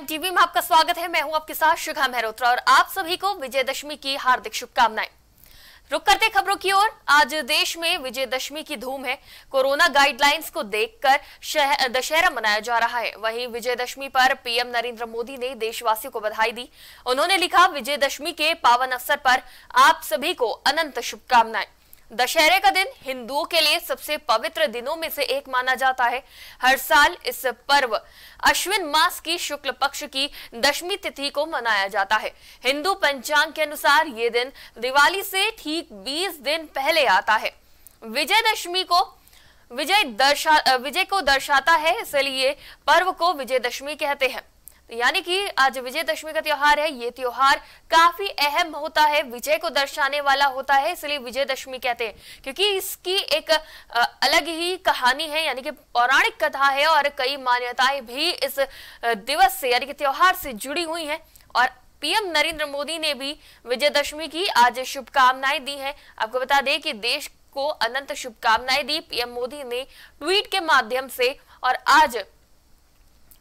prime TV में आपका स्वागत है मैं हूं आपके साथ शिखा मेहरोत्रा और आप सभी को विजयदशमी की हार्दिक शुभकामनाएं रुक करते खबरों की ओर आज देश में विजयदशमी की धूम है कोरोना गाइडलाइंस को देखकर दशहरा मनाया जा रहा है वहीं विजयदशमी पर पीएम नरेंद्र मोदी ने देशवासियों को बधाई दी उन्होंने लिखा विजयदशमी के पावन अवसर पर आप सभी को अनंत शुभकामनाएं दशहरे का दिन हिंदुओं के लिए सबसे पवित्र दिनों में से एक माना जाता है हर साल इस पर्व अश्विन मास की शुक्ल पक्ष की दशमी तिथि को मनाया जाता है हिंदू पंचांग के अनुसार ये दिन दिवाली से ठीक 20 दिन पहले आता है विजयदशमी को विजय दर्शा विजय को दर्शाता है इसलिए पर्व को विजयदशमी कहते हैं यानी कि आज विजयदशमी का त्योहार है ये त्योहार काफी अहम होता है विजय को दर्शाने वाला होता है इसलिए विजयदशमी कहते हैं क्योंकि इसकी एक अलग ही कहानी है यानी कि पौराणिक कथा है और कई मान्यताएं भी इस दिवस से यानी कि त्योहार से जुड़ी हुई हैं और पीएम नरेंद्र मोदी ने भी विजयदशमी की आज शुभकामनाएं दी हैं आपको बता दें कि देश को अनंत शुभकामनाएं दी पीएम मोदी ने ट्वीट के माध्यम से और आज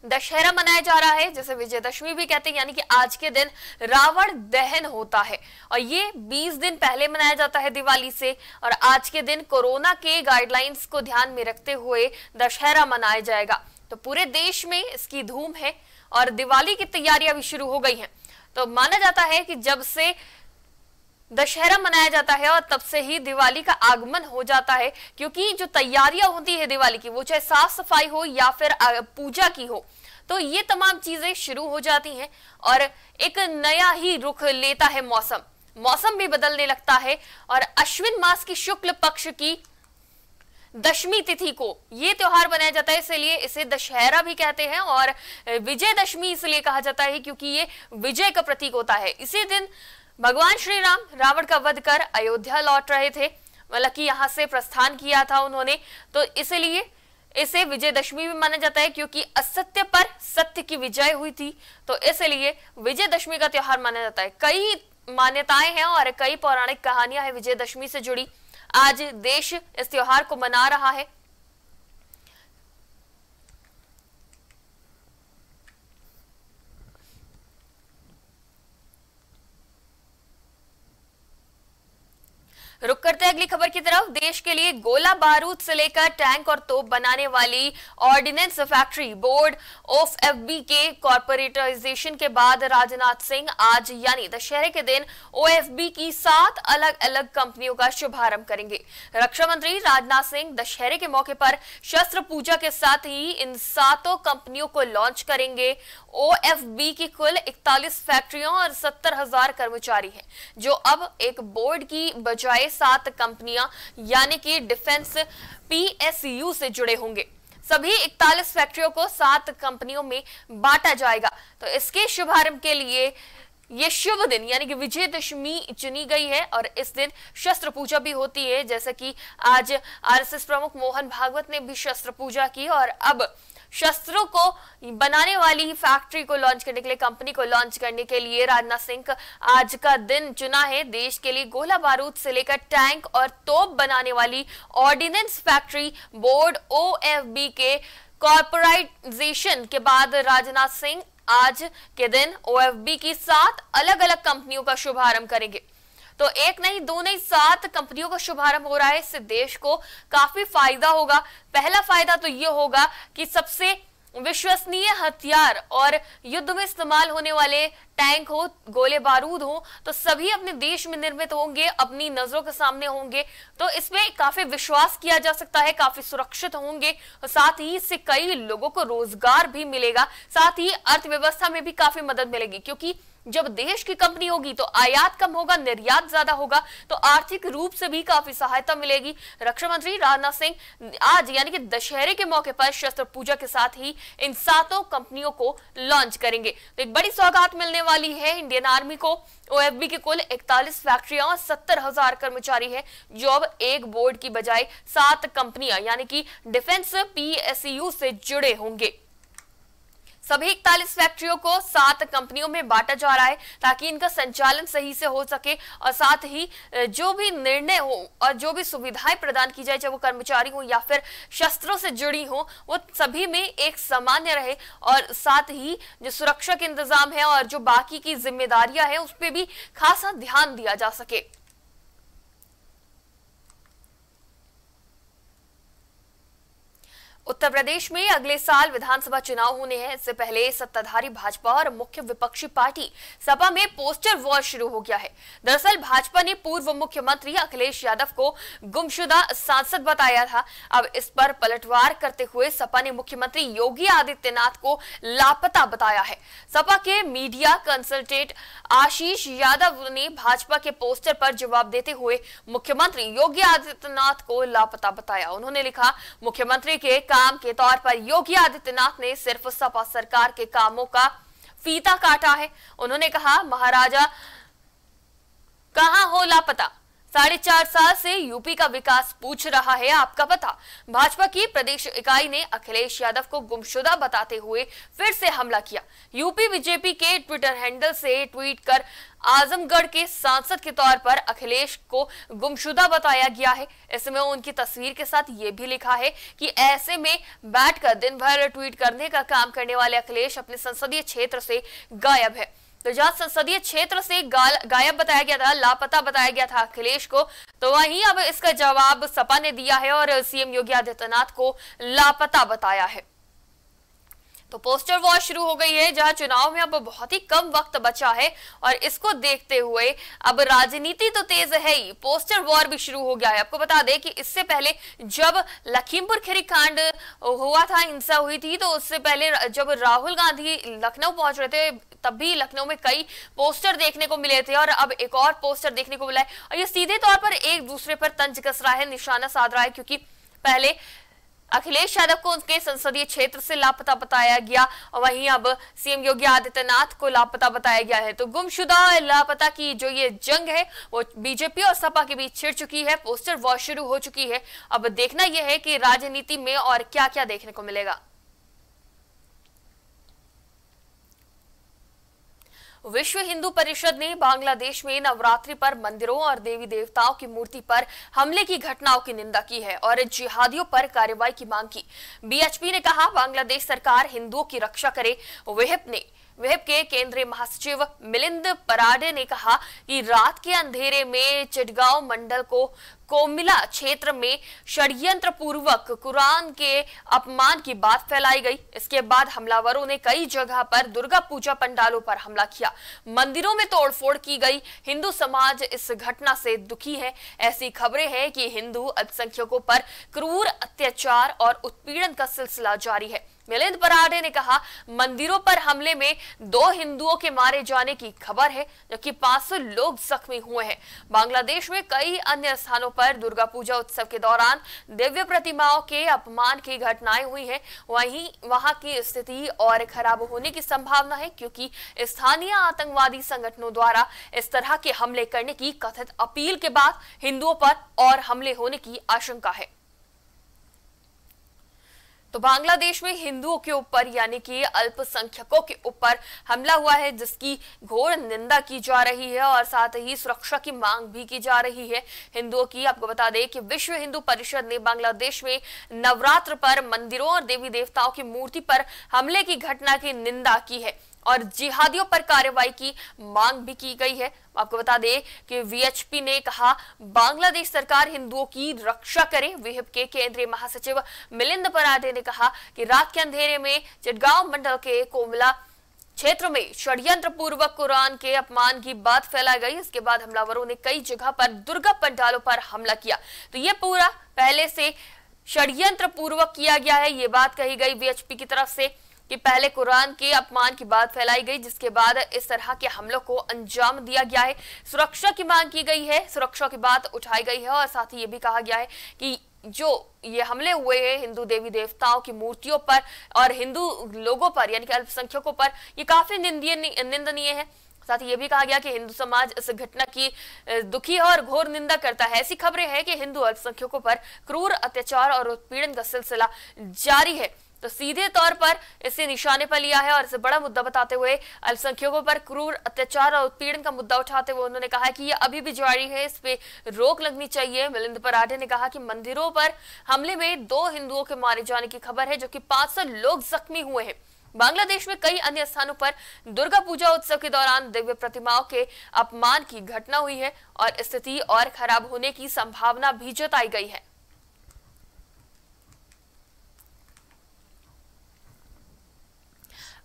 दशहरा मनाया जा रहा है जिसे विजयदशमी भी कहते हैं यानी कि आज के दिन रावण दहन होता है और ये 20 दिन पहले मनाया जाता है दिवाली से और आज के दिन कोरोना के गाइडलाइंस को ध्यान में रखते हुए दशहरा मनाया जाएगा तो पूरे देश में इसकी धूम है और दिवाली की तैयारियां भी शुरू हो गई हैं तो माना जाता है कि जब से दशहरा मनाया जाता है और तब से ही दिवाली का आगमन हो जाता है क्योंकि जो तैयारियां होती है दिवाली की वो चाहे साफ सफाई हो या फिर पूजा की हो तो ये तमाम चीजें शुरू हो जाती हैं और एक नया ही रुख लेता है मौसम मौसम भी बदलने लगता है और अश्विन मास की शुक्ल पक्ष की दशमी तिथि को ये त्योहार मनाया जाता है इसलिए इसे दशहरा भी कहते हैं और विजयदशमी इसलिए कहा जाता है क्योंकि ये विजय का प्रतीक होता है इसी दिन भगवान श्री राम रावण का वध कर अयोध्या लौट रहे थे मतलब कि यहाँ से प्रस्थान किया था उन्होंने तो इसलिए इसे विजयदशमी भी माना जाता है क्योंकि असत्य पर सत्य की विजय हुई थी तो इसलिए विजयदशमी का त्योहार माना जाता है कई मान्यताएं हैं और कई पौराणिक कहानियां हैं विजयदशमी से जुड़ी आज देश इस त्योहार को मना रहा है है अगली खबर की तरफ देश के लिए गोला बारूद से लेकर टैंक और तोप बनाने वाली ordnance factory board of FB के कॉरपोरेटराइजेशन के बाद राजनाथ सिंह आज यानी दशहरे के दिन ओएफबी की सात अलग अलग कंपनियों का शुभारंभ करेंगे रक्षा मंत्री राजनाथ सिंह दशहरे के मौके पर शस्त्र पूजा के साथ ही इन सातों कंपनियों को लॉन्च करेंगे ओ की कुल इकतालीस फैक्ट्रियों और सत्तर कर्मचारी है जो अब एक बोर्ड की बजाय सात कंपनियां यानी कि डिफेंस पीएसयू से जुड़े होंगे सभी 41 फैक्ट्रियों को सात कंपनियों में बांटा जाएगा तो इसके शुभारंभ के लिए ये शुभ दिन यानी कि विजयदशमी चुनी गई है और इस दिन शस्त्र पूजा भी होती है जैसा कि आज आरएसएस प्रमुख मोहन भागवत ने भी शस्त्र पूजा की और अब शस्त्रों को बनाने वाली ही फैक्ट्री को लॉन्च करने के लिए कंपनी को लॉन्च करने के लिए राजनाथ सिंह आज का दिन चुना है देश के लिए गोला बारूद से लेकर टैंक और तोप बनाने वाली ऑर्डिनेंस फैक्ट्री बोर्ड ओ के कॉर्पोराइजेशन के बाद राजनाथ सिंह आज के दिन ओ की सात अलग अलग कंपनियों का शुभारंभ करेंगे तो एक नहीं दो नहीं सात कंपनियों का शुभारंभ हो रहा है इससे देश को काफी फायदा होगा पहला फायदा तो ये होगा कि सबसे विश्वसनीय हथियार और युद्ध में इस्तेमाल होने वाले टैंक हो गोले बारूद हो तो सभी अपने देश में निर्मित होंगे अपनी नजरों के सामने होंगे तो इसमें काफी विश्वास किया जा सकता है काफी सुरक्षित होंगे और साथ ही इससे कई लोगों को रोजगार भी मिलेगा साथ ही अर्थव्यवस्था में भी काफी मदद मिलेगी क्योंकि जब देश की कंपनी होगी तो आयात कम होगा निर्यात ज्यादा होगा तो आर्थिक रूप से भी काफी सहायता मिलेगी रक्षा मंत्री राजनाथ सिंह आज यानी कि दशहरे के मौके पर शस्त्र पूजा के साथ ही इन सातों कंपनियों को लॉन्च करेंगे तो एक बड़ी सौगात मिलने वाली है इंडियन आर्मी को ओएफबी की कुल इकतालीस फैक्ट्रियां और सत्तर हजार कर्मचारी है जो अब एक बोर्ड की बजाय सात कंपनियां यानी कि डिफेंस पीएसयू से जुड़े होंगे सभी इकतालीस फैक्ट्रियों को सात कंपनियों में बांटा जा रहा है ताकि इनका संचालन सही से हो सके और साथ ही जो भी निर्णय हो और जो भी सुविधाएं प्रदान की जाए चाहे वो कर्मचारी हो या फिर शस्त्रों से जुड़ी हो वो सभी में एक सामान्य रहे और साथ ही जो सुरक्षा के इंतजाम है और जो बाकी की जिम्मेदारियां है उस पर भी खासा ध्यान दिया जा सके उत्तर प्रदेश में अगले साल विधानसभा चुनाव होने हैं इससे पहले सत्ताधारी भाजपा और मुख्य विपक्षी पार्टी सपा में पोस्टर वॉर शुरू हो गया है दरअसल भाजपा ने पूर्व मुख्यमंत्री अखिलेश यादव को गुमशुदा सांसद बताया था अब इस पर पलटवार करते हुए सपा ने मुख्यमंत्री योगी आदित्यनाथ को लापता बताया है सपा के मीडिया कंसल्टेंट आशीष यादव ने भाजपा के पोस्टर पर जवाब देते हुए मुख्यमंत्री योगी आदित्यनाथ को लापता बताया उन्होंने लिखा मुख्यमंत्री के काम के तौर पर योगी आदित्यनाथ ने सिर्फ सपा सरकार के कामों का फीता काटा है उन्होंने कहा महाराजा कहा हो लापता साढ़े चार साल से यूपी का विकास पूछ रहा है आपका पता भाजपा की प्रदेश इकाई ने अखिलेश यादव को गुमशुदा बताते हुए फिर से हमला किया यूपी बीजेपी के ट्विटर हैंडल से ट्वीट कर आजमगढ़ के सांसद के तौर पर अखिलेश को गुमशुदा बताया गया है इसमें उनकी तस्वीर के साथ ये भी लिखा है कि ऐसे में बैठकर दिन भर ट्वीट करने का काम करने वाले अखिलेश अपने संसदीय क्षेत्र से गायब है गुजरात तो संसदीय क्षेत्र से गायब बताया गया था लापता बताया गया था अखिलेश को तो वहीं अब इसका जवाब सपा ने दिया है और सीएम योगी आदित्यनाथ को लापता बताया है तो पोस्टर वॉर शुरू हो गई है जहां चुनाव में अब बहुत ही कम वक्त बचा है और इसको देखते हुए अब राजनीति तो तेज है ही पोस्टर वॉर भी शुरू हो गया है आपको बता दें कि इससे पहले जब लखीमपुर खेरी कांड हुआ था हिंसा हुई थी तो उससे पहले जब राहुल गांधी लखनऊ पहुंच रहे थे तब भी लखनऊ में कई पोस्टर देखने को मिले थे और अब एक और पोस्टर देखने को मिला है और ये सीधे तौर पर एक दूसरे पर तंज कस रहा है निशाना साध रहा है क्योंकि पहले अखिलेश यादव को उनके संसदीय क्षेत्र से लापता बताया गया और वहीं अब सीएम योगी आदित्यनाथ को लापता बताया गया है तो गुमशुदा लापता की जो ये जंग है वो बीजेपी और सपा के बीच छिड़ चुकी है पोस्टर वॉर शुरू हो चुकी है अब देखना यह है कि राजनीति में और क्या क्या देखने को मिलेगा विश्व हिंदू परिषद ने बांग्लादेश में नवरात्रि पर मंदिरों और देवी देवताओं की मूर्ति पर हमले की घटनाओं की निंदा की है और जिहादियों पर कार्रवाई की मांग की बीएचपी ने कहा बांग्लादेश सरकार हिंदुओं की रक्षा करे वेहप ने विहिप के केंद्रीय महासचिव मिलिंद पराडे ने कहा कि रात के अंधेरे में चिटगांव मंडल को कोमिला क्षेत्र में षड्यंत्र पूर्वक कुरान के अपमान की बात फैलाई गई इसके बाद हमलावरों ने कई जगह पर दुर्गा पूजा पंडालों पर हमला किया मंदिरों में तोड़फोड़ की गई हिंदू समाज इस घटना से दुखी है ऐसी खबरें हैं कि हिंदू अल्पसंख्यकों पर क्रूर अत्याचार और उत्पीड़न का सिलसिला जारी है मिलिंद पराठे ने कहा मंदिरों पर हमले में दो हिंदुओं के मारे जाने की खबर है जबकि सौ लोग जख्मी हुए हैं बांग्लादेश में कई अन्य स्थानों पर दुर्गा पूजा उत्सव के दौरान दिव्य प्रतिमाओं के अपमान की घटनाएं हुई है वहीं वहां की स्थिति और खराब होने की संभावना है क्योंकि स्थानीय आतंकवादी संगठनों द्वारा इस तरह के हमले करने की कथित अपील के बाद हिंदुओं पर और हमले होने की आशंका है तो बांग्लादेश में हिंदुओं के ऊपर यानी कि अल्पसंख्यकों के ऊपर हमला हुआ है जिसकी घोर निंदा की जा रही है और साथ ही सुरक्षा की मांग भी की जा रही है हिंदुओं की आपको बता दें कि विश्व हिंदू परिषद ने बांग्लादेश में नवरात्र पर मंदिरों और देवी देवताओं की मूर्ति पर हमले की घटना की निंदा की है और जिहादियों पर कार्रवाई की मांग भी की गई है आपको बता दें कि वीएचपी ने कहा बांग्लादेश सरकार हिंदुओं की रक्षा करे विहिप के केंद्रीय महासचिव मिलिंद पराठे ने कहा कि रात के अंधेरे में चिटगांव मंडल के कोमला क्षेत्र में षड्यंत्र पूर्वक कुरान के अपमान की बात फैलाई गई इसके बाद हमलावरों ने कई जगह पर दुर्गा पंडालों पर हमला किया तो ये पूरा पहले से षड्यंत्र पूर्वक किया गया है ये बात कही गई वीएचपी की तरफ से कि पहले कुरान के अपमान की बात फैलाई गई जिसके बाद इस तरह के हमलों को अंजाम दिया गया है सुरक्षा की मांग की गई है सुरक्षा की बात उठाई गई है और साथ ही ये भी कहा गया है कि जो ये हमले हुए हैं हिंदू देवी देवताओं की मूर्तियों पर और हिंदू लोगों पर यानी कि अल्पसंख्यकों पर ये काफी निंदनीय निंदनीय है साथ ही ये भी कहा गया कि हिंदू समाज इस घटना की दुखी है और घोर निंदा करता है ऐसी खबरें हैं कि हिंदू अल्पसंख्यकों पर क्रूर अत्याचार और उत्पीड़न का सिलसिला जारी है तो सीधे तौर पर इसे निशाने पर लिया है और इसे बड़ा मुद्दा बताते हुए अल्पसंख्यकों पर क्रूर अत्याचार और उत्पीड़न का मुद्दा उठाते हुए उन्होंने कहा कि ये अभी भी जारी है इस पे रोक लगनी चाहिए मिलिंद पराठे ने कहा कि मंदिरों पर हमले में दो हिंदुओं के मारे जाने की खबर है जो की पांच लोग जख्मी हुए हैं बांग्लादेश में कई अन्य स्थानों पर दुर्गा पूजा उत्सव के दौरान दिव्य प्रतिमाओं के अपमान की घटना हुई है और स्थिति और खराब होने की संभावना भी जताई गई है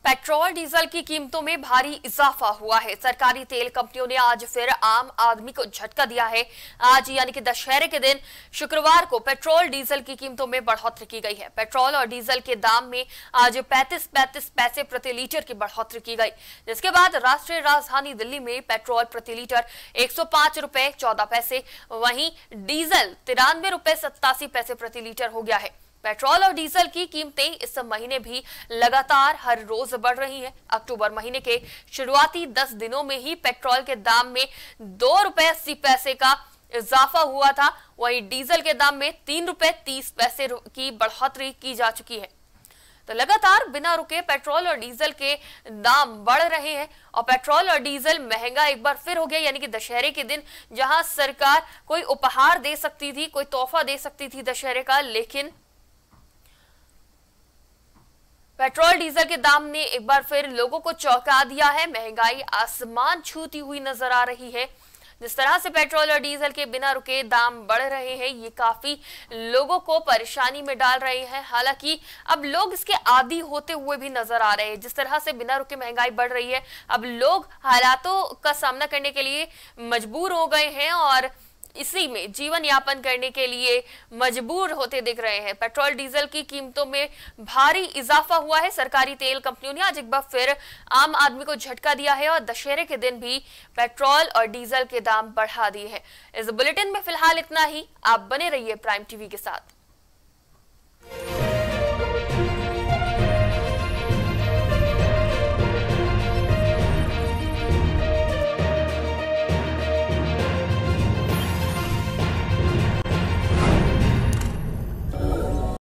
पेट्रोल डीजल की कीमतों में भारी इजाफा हुआ है सरकारी तेल कंपनियों ने आज फिर आम आदमी को झटका दिया है आज यानी कि दशहरे के दिन शुक्रवार को पेट्रोल डीजल की कीमतों में बढ़ोतरी की गई है पेट्रोल और डीजल के दाम में आज 35 35 पैसे प्रति लीटर की बढ़ोतरी की गई जिसके बाद राष्ट्रीय राजधानी दिल्ली में पेट्रोल प्रति लीटर एक सौ पैसे वहीं डीजल तिरानवे रुपए सत्तासी पैसे प्रति लीटर हो गया है पेट्रोल और डीजल की कीमतें इस महीने भी लगातार हर रोज बढ़ रही है अक्टूबर महीने के शुरुआती 10 दिनों में ही पेट्रोल के दाम में दो रुपए अस्सी पैसे का इजाफा हुआ था वहीं डीजल के दाम में तीन रुपए तीस पैसे की बढ़ोतरी की जा चुकी है तो लगातार बिना रुके पेट्रोल और डीजल के दाम बढ़ रहे हैं और पेट्रोल और डीजल महंगा एक बार फिर हो गया यानी कि दशहरे के दिन जहां सरकार कोई उपहार दे सकती थी कोई तोहफा दे सकती थी दशहरे का लेकिन पेट्रोल डीजल के दाम ने एक बार फिर लोगों को चौंका दिया है महंगाई आसमान छूती हुई नजर आ रही है जिस तरह से पेट्रोल और डीजल के बिना रुके दाम बढ़ रहे हैं ये काफी लोगों को परेशानी में डाल रहे हैं हालांकि अब लोग इसके आदि होते हुए भी नजर आ रहे हैं जिस तरह से बिना रुके महंगाई बढ़ रही है अब लोग हालातों का सामना करने के लिए मजबूर हो गए हैं और इसी में जीवन यापन करने के लिए मजबूर होते दिख रहे हैं पेट्रोल डीजल की कीमतों में भारी इजाफा हुआ है सरकारी तेल कंपनियों ने आज एक बार फिर आम आदमी को झटका दिया है और दशहरे के दिन भी पेट्रोल और डीजल के दाम बढ़ा दिए हैं इस बुलेटिन में फिलहाल इतना ही आप बने रहिए प्राइम टीवी के साथ